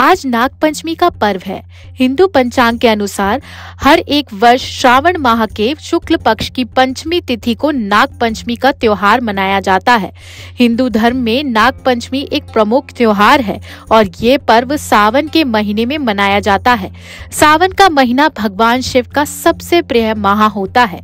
आज नागपंचमी का पर्व है हिंदू पंचांग के अनुसार हर एक वर्ष श्रावण माह के शुक्ल पक्ष की पंचमी तिथि को नाग पंचमी का त्योहार मनाया जाता है हिंदू धर्म में नाग पंचमी एक प्रमुख त्योहार है और ये पर्व सावन के महीने में मनाया जाता है सावन का महीना भगवान शिव का सबसे प्रिय माह होता है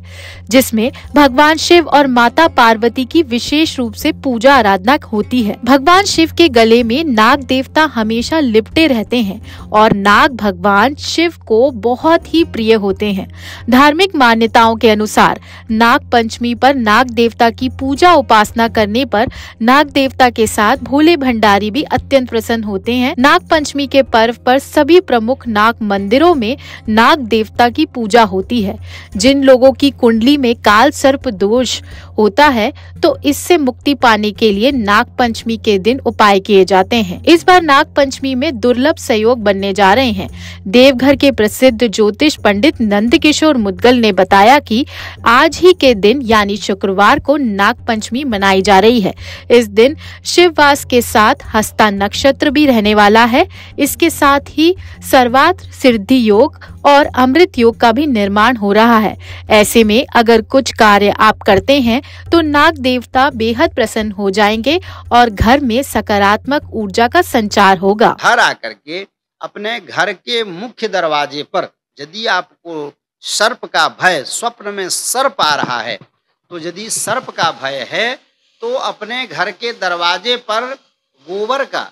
जिसमे भगवान शिव और माता पार्वती की विशेष रूप से पूजा आराधना होती है भगवान शिव के गले में नाग देवता हमेशा लिपटे रहते हैं और नाग भगवान शिव को बहुत ही प्रिय होते हैं धार्मिक मान्यताओं के अनुसार नाग पंचमी पर नाग देवता की पूजा उपासना करने पर नाग देवता के साथ भोले भंडारी भी अत्यंत प्रसन्न होते हैं नाग पंचमी के पर्व पर सभी प्रमुख नाग मंदिरों में नाग देवता की पूजा होती है जिन लोगों की कुंडली में काल सर्प दोष होता है तो इससे मुक्ति पाने के लिए नाग पंचमी के दिन उपाय किए जाते हैं इस बार नाग पंचमी में दुर्गा दुर्लभ सहयोग बनने जा रहे हैं देवघर के प्रसिद्ध ज्योतिष पंडित नंद किशोर मुदगल ने बताया कि आज ही के दिन यानी शुक्रवार को नाग पंचमी मनाई जा रही है इस दिन शिववास के साथ हस्ता नक्षत्र भी रहने वाला है इसके साथ ही सर्वात्र सिद्धि योग और अमृत योग का भी निर्माण हो रहा है ऐसे में अगर कुछ कार्य आप करते हैं तो नाग देवता बेहद प्रसन्न हो जाएंगे और घर में सकारात्मक ऊर्जा का संचार होगा हर आकर करके अपने घर के मुख्य दरवाजे पर यदि आपको सर्प का भय स्वप्न में सर्प आ रहा है तो यदि सर्प का भय है तो अपने घर के दरवाजे पर गोबर का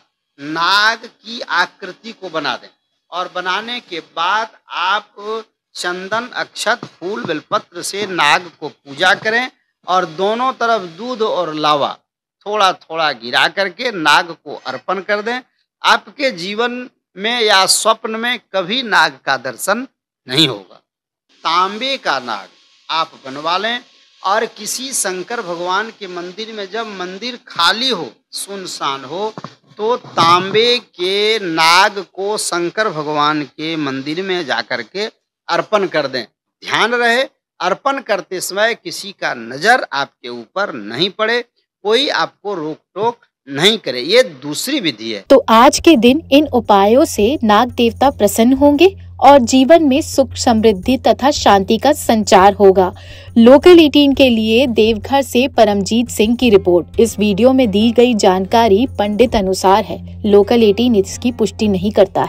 नाग की आकृति को बना दें और बनाने के बाद आप चंदन अक्षत फूल बेलपत्र से नाग को पूजा करें और दोनों तरफ दूध और लावा थोड़ा थोड़ा गिरा करके नाग को अर्पण कर दें आपके जीवन में या स्वप्न में कभी नाग का दर्शन नहीं होगा तांबे का नाग आप बनवा लें और किसी शंकर भगवान के मंदिर में जब मंदिर खाली हो सुनसान हो तो तांबे के नाग को शंकर भगवान के मंदिर में जाकर के अर्पण कर दें ध्यान रहे अर्पण करते समय किसी का नज़र आपके ऊपर नहीं पड़े कोई आपको रोक टोक नहीं करे ये दूसरी विधि है तो आज के दिन इन उपायों से नाग देवता प्रसन्न होंगे और जीवन में सुख समृद्धि तथा शांति का संचार होगा लोकल एटीन के लिए देवघर से परमजीत सिंह की रिपोर्ट इस वीडियो में दी गई जानकारी पंडित अनुसार है लोकल एटीन इसकी पुष्टि नहीं करता